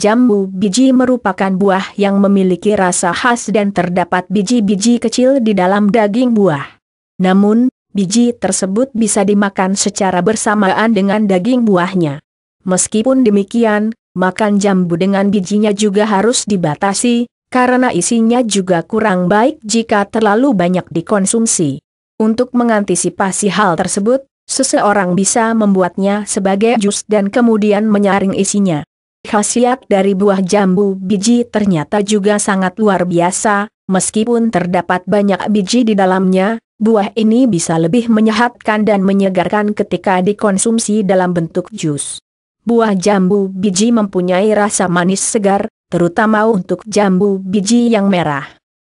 Jambu biji merupakan buah yang memiliki rasa khas dan terdapat biji-biji kecil di dalam daging buah. Namun, biji tersebut bisa dimakan secara bersamaan dengan daging buahnya. Meskipun demikian, makan jambu dengan bijinya juga harus dibatasi, karena isinya juga kurang baik jika terlalu banyak dikonsumsi. Untuk mengantisipasi hal tersebut, seseorang bisa membuatnya sebagai jus dan kemudian menyaring isinya khasiat dari buah jambu biji ternyata juga sangat luar biasa, meskipun terdapat banyak biji di dalamnya, buah ini bisa lebih menyehatkan dan menyegarkan ketika dikonsumsi dalam bentuk jus. Buah jambu biji mempunyai rasa manis segar, terutama untuk jambu biji yang merah.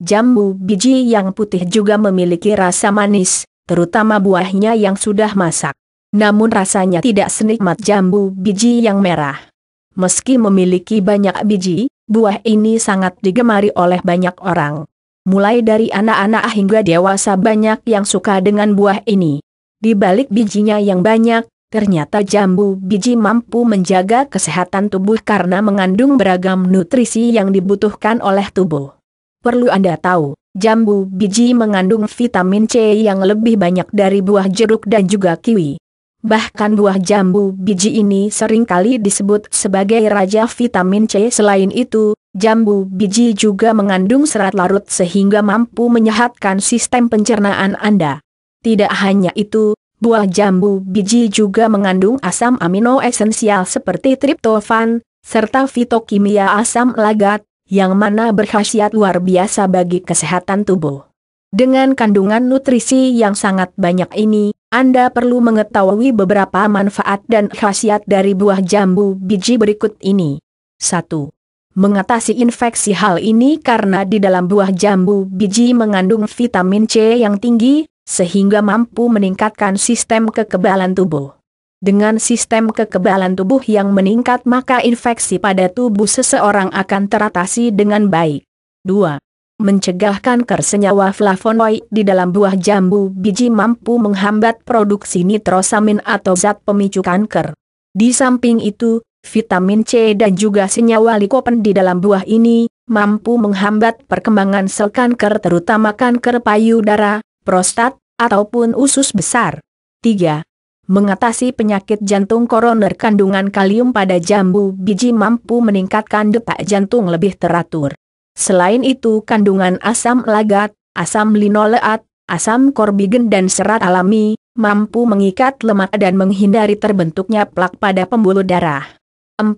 Jambu biji yang putih juga memiliki rasa manis, terutama buahnya yang sudah masak. Namun rasanya tidak senikmat jambu biji yang merah. Meski memiliki banyak biji, buah ini sangat digemari oleh banyak orang. Mulai dari anak-anak hingga dewasa banyak yang suka dengan buah ini. Di balik bijinya yang banyak, ternyata jambu biji mampu menjaga kesehatan tubuh karena mengandung beragam nutrisi yang dibutuhkan oleh tubuh. Perlu Anda tahu, jambu biji mengandung vitamin C yang lebih banyak dari buah jeruk dan juga kiwi. Bahkan buah jambu biji ini seringkali disebut sebagai raja vitamin C. Selain itu, jambu biji juga mengandung serat larut sehingga mampu menyehatkan sistem pencernaan Anda. Tidak hanya itu, buah jambu biji juga mengandung asam amino esensial seperti triptofan, serta fitokimia asam lagat, yang mana berkhasiat luar biasa bagi kesehatan tubuh. Dengan kandungan nutrisi yang sangat banyak ini, Anda perlu mengetahui beberapa manfaat dan khasiat dari buah jambu biji berikut ini. 1. Mengatasi infeksi hal ini karena di dalam buah jambu biji mengandung vitamin C yang tinggi, sehingga mampu meningkatkan sistem kekebalan tubuh. Dengan sistem kekebalan tubuh yang meningkat maka infeksi pada tubuh seseorang akan teratasi dengan baik. 2 mencegahkan kersenyawa flavonoid di dalam buah jambu biji mampu menghambat produksi nitrosamin atau zat pemicu kanker. Di samping itu, vitamin C dan juga senyawa likopen di dalam buah ini mampu menghambat perkembangan sel kanker terutama kanker payudara, prostat, ataupun usus besar. 3. Mengatasi penyakit jantung koroner kandungan kalium pada jambu biji mampu meningkatkan detak jantung lebih teratur. Selain itu kandungan asam lagat, asam linoleat, asam korbigen dan serat alami, mampu mengikat lemak dan menghindari terbentuknya plak pada pembuluh darah. 4.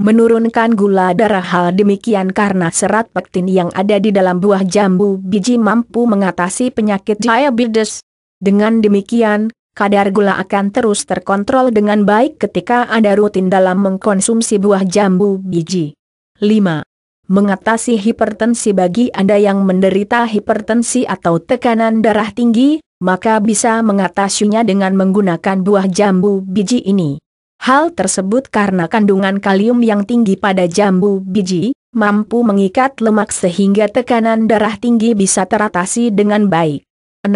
Menurunkan gula darah hal demikian karena serat pektin yang ada di dalam buah jambu biji mampu mengatasi penyakit diabetes. Dengan demikian, kadar gula akan terus terkontrol dengan baik ketika Anda rutin dalam mengkonsumsi buah jambu biji. 5 mengatasi hipertensi bagi Anda yang menderita hipertensi atau tekanan darah tinggi, maka bisa mengatasinya dengan menggunakan buah jambu biji ini. Hal tersebut karena kandungan kalium yang tinggi pada jambu biji, mampu mengikat lemak sehingga tekanan darah tinggi bisa teratasi dengan baik. 6.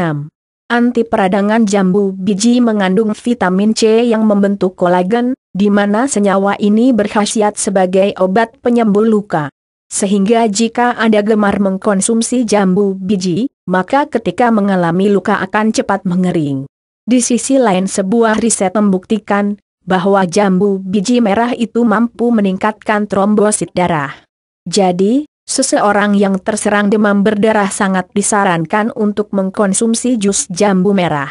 Anti peradangan jambu biji mengandung vitamin C yang membentuk kolagen, di mana senyawa ini berkhasiat sebagai obat penyembuh luka. Sehingga jika Anda gemar mengkonsumsi jambu biji, maka ketika mengalami luka akan cepat mengering. Di sisi lain sebuah riset membuktikan bahwa jambu biji merah itu mampu meningkatkan trombosit darah. Jadi, seseorang yang terserang demam berdarah sangat disarankan untuk mengkonsumsi jus jambu merah.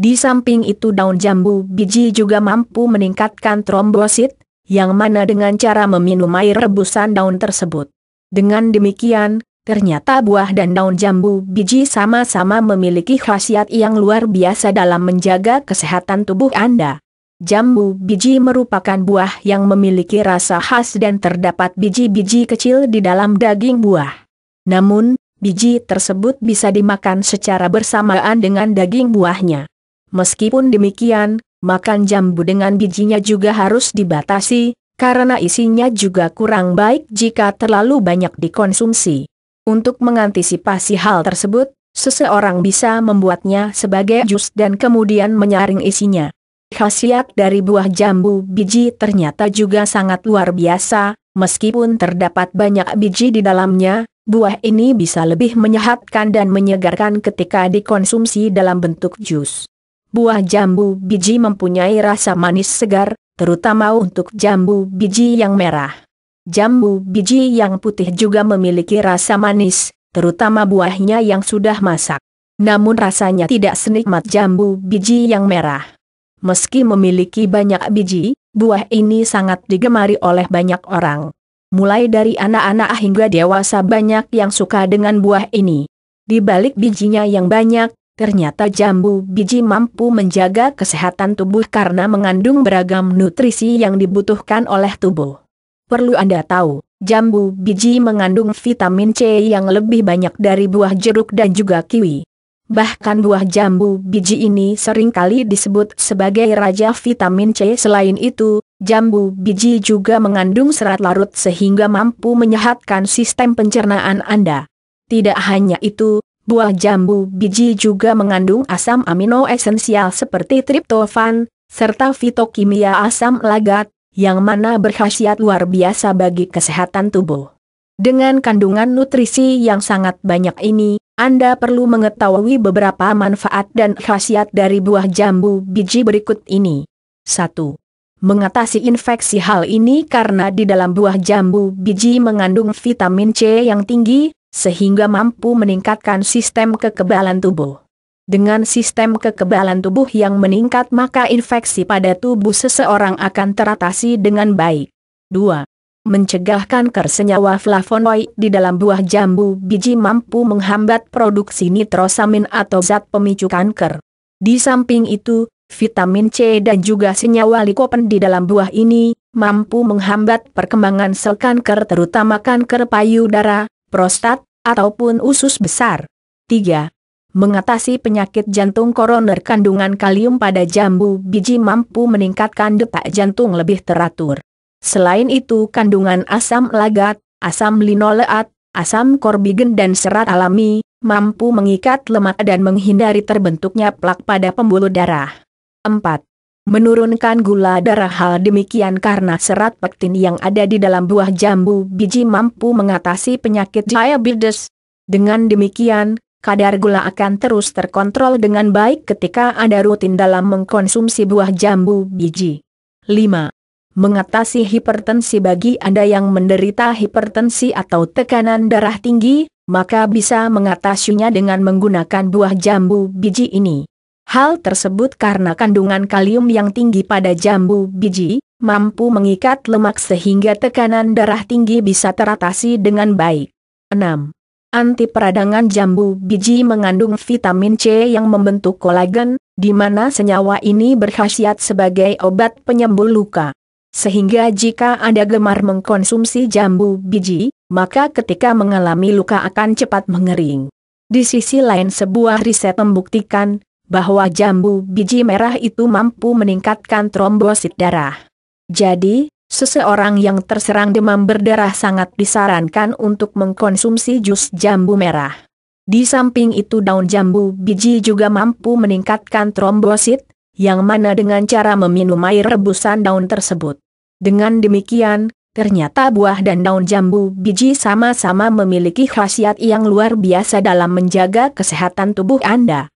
Di samping itu daun jambu biji juga mampu meningkatkan trombosit, yang mana dengan cara meminum air rebusan daun tersebut. Dengan demikian, ternyata buah dan daun jambu biji sama-sama memiliki khasiat yang luar biasa dalam menjaga kesehatan tubuh Anda. Jambu biji merupakan buah yang memiliki rasa khas dan terdapat biji-biji kecil di dalam daging buah. Namun, biji tersebut bisa dimakan secara bersamaan dengan daging buahnya. Meskipun demikian, makan jambu dengan bijinya juga harus dibatasi, karena isinya juga kurang baik jika terlalu banyak dikonsumsi. Untuk mengantisipasi hal tersebut, seseorang bisa membuatnya sebagai jus dan kemudian menyaring isinya. Khasiat dari buah jambu biji ternyata juga sangat luar biasa, meskipun terdapat banyak biji di dalamnya, buah ini bisa lebih menyehatkan dan menyegarkan ketika dikonsumsi dalam bentuk jus. Buah jambu biji mempunyai rasa manis segar, terutama untuk jambu biji yang merah. Jambu biji yang putih juga memiliki rasa manis, terutama buahnya yang sudah masak. Namun rasanya tidak senikmat jambu biji yang merah. Meski memiliki banyak biji, buah ini sangat digemari oleh banyak orang. Mulai dari anak-anak hingga dewasa banyak yang suka dengan buah ini. Di balik bijinya yang banyak, Ternyata jambu biji mampu menjaga kesehatan tubuh karena mengandung beragam nutrisi yang dibutuhkan oleh tubuh. Perlu Anda tahu, jambu biji mengandung vitamin C yang lebih banyak dari buah jeruk dan juga kiwi. Bahkan buah jambu biji ini seringkali disebut sebagai raja vitamin C. Selain itu, jambu biji juga mengandung serat larut sehingga mampu menyehatkan sistem pencernaan Anda. Tidak hanya itu, Buah jambu biji juga mengandung asam amino esensial seperti triptofan, serta fitokimia asam lagat, yang mana berkhasiat luar biasa bagi kesehatan tubuh. Dengan kandungan nutrisi yang sangat banyak ini, Anda perlu mengetahui beberapa manfaat dan khasiat dari buah jambu biji berikut ini. 1 mengatasi infeksi hal ini karena di dalam buah jambu biji mengandung vitamin C yang tinggi, sehingga mampu meningkatkan sistem kekebalan tubuh. Dengan sistem kekebalan tubuh yang meningkat maka infeksi pada tubuh seseorang akan teratasi dengan baik. 2. Mencegah kanker senyawa flavonoid di dalam buah jambu biji mampu menghambat produksi nitrosamin atau zat pemicu kanker. Di samping itu, vitamin C dan juga senyawa likopen di dalam buah ini mampu menghambat perkembangan sel kanker terutama kanker payudara, prostat, ataupun usus besar. 3. Mengatasi penyakit jantung koroner kandungan kalium pada jambu biji mampu meningkatkan detak jantung lebih teratur. Selain itu kandungan asam lagat, asam linoleat, asam korbigen dan serat alami, mampu mengikat lemak dan menghindari terbentuknya plak pada pembuluh darah. 4. Menurunkan gula darah hal demikian karena serat pektin yang ada di dalam buah jambu biji mampu mengatasi penyakit diabetes. Dengan demikian, kadar gula akan terus terkontrol dengan baik ketika Anda rutin dalam mengkonsumsi buah jambu biji. 5. Mengatasi hipertensi bagi Anda yang menderita hipertensi atau tekanan darah tinggi, maka bisa mengatasinya dengan menggunakan buah jambu biji ini. Hal tersebut karena kandungan kalium yang tinggi pada jambu biji, mampu mengikat lemak sehingga tekanan darah tinggi bisa teratasi dengan baik. 6. Anti peradangan jambu biji mengandung vitamin C yang membentuk kolagen, di mana senyawa ini berkhasiat sebagai obat penyembuh luka. Sehingga jika Anda gemar mengkonsumsi jambu biji, maka ketika mengalami luka akan cepat mengering. Di sisi lain sebuah riset membuktikan, bahwa jambu biji merah itu mampu meningkatkan trombosit darah. Jadi, seseorang yang terserang demam berdarah sangat disarankan untuk mengkonsumsi jus jambu merah. Di samping itu daun jambu biji juga mampu meningkatkan trombosit, yang mana dengan cara meminum air rebusan daun tersebut. Dengan demikian, ternyata buah dan daun jambu biji sama-sama memiliki khasiat yang luar biasa dalam menjaga kesehatan tubuh Anda.